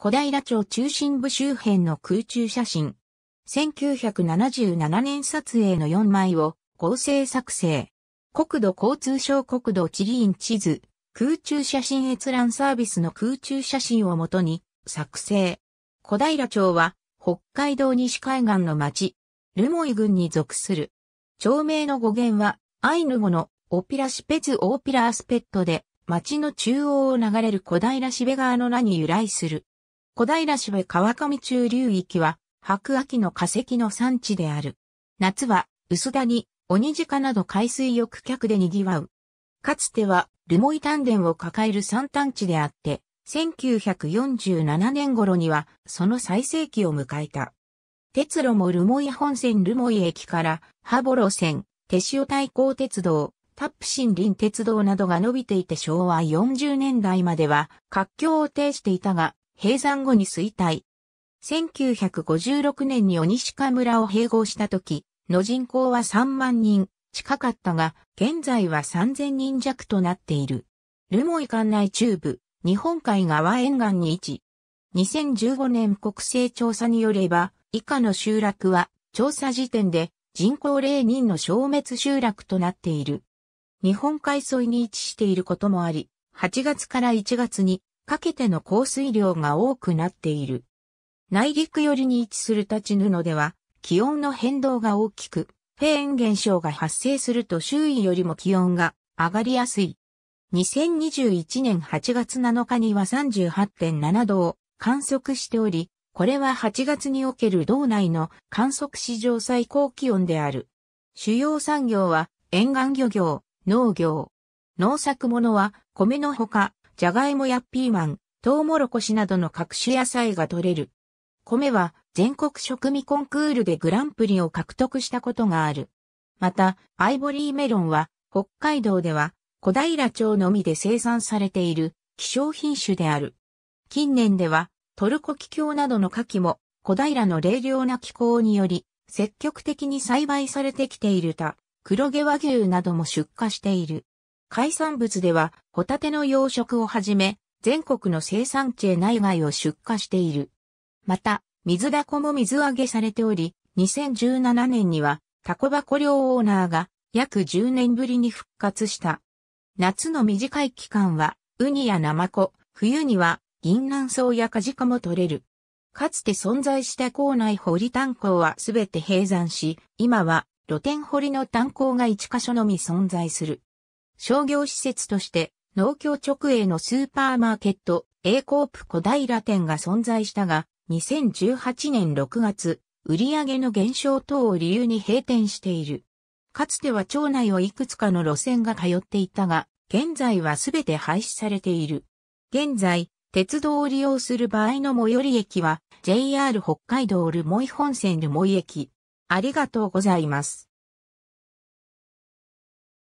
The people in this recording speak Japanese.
小平町中心部周辺の空中写真。1977年撮影の4枚を合成作成。国土交通省国土地理院地図、空中写真閲覧サービスの空中写真をもとに作成。小平町は北海道西海岸の町、ルモイ郡に属する。町名の語源はアイヌ語のオピラシペツオーピラアスペットで、町の中央を流れる小平シベ川の名に由来する。小平市部川上中流域は、白秋の化石の産地である。夏は、薄田に、鬼鹿など海水浴客で賑わう。かつては、ルモイ丹田を抱える山端地であって、1947年頃には、その最盛期を迎えた。鉄路もルモイ本線ルモイ駅から、ハボロ線、手塩対抗鉄道、タップ森林鉄道などが伸びていて昭和40年代までは、活況を呈していたが、閉山後に衰退。1956年に鬼鹿村を併合した時、の人口は3万人近かったが、現在は3000人弱となっている。留萌管内中部、日本海側沿岸に位置。2015年国勢調査によれば、以下の集落は、調査時点で人口0人の消滅集落となっている。日本海沿いに位置していることもあり、8月から1月にかけての降水量が多くなっている。内陸寄りに位置する立布では、気温の変動が大きく、フェーン現象が発生すると周囲よりも気温が上がりやすい。2021年8月7日には38.7度を観測しており、これは8月における道内の観測史上最高気温である。主要産業は沿岸漁業、農業。農作物は米のほかジャガイモやピーマン、トウモロコシなどの各種野菜が取れる。米は全国食味コンクールでグランプリを獲得したことがある。また、アイボリーメロンは北海道では小平町のみで生産されている希少品種である。近年ではトルコ気境などの牡蠣も小平の冷涼な気候により積極的に栽培されてきているた、黒毛和牛なども出荷している。海産物では、ホタテの養殖をはじめ、全国の生産地へ内外を出荷している。また、水ダコも水揚げされており、2017年には、タコ箱漁オーナーが、約10年ぶりに復活した。夏の短い期間は、ウニやナマコ、冬には、銀南草やカジカも取れる。かつて存在した港内掘り炭鉱はすべて閉山し、今は露天掘りの炭鉱が一箇所のみ存在する。商業施設として農協直営のスーパーマーケット、A コープ小平店が存在したが、2018年6月、売上の減少等を理由に閉店している。かつては町内をいくつかの路線が通っていたが、現在はすべて廃止されている。現在、鉄道を利用する場合の最寄り駅は、JR 北海道留萌本線留萌駅。ありがとうございます。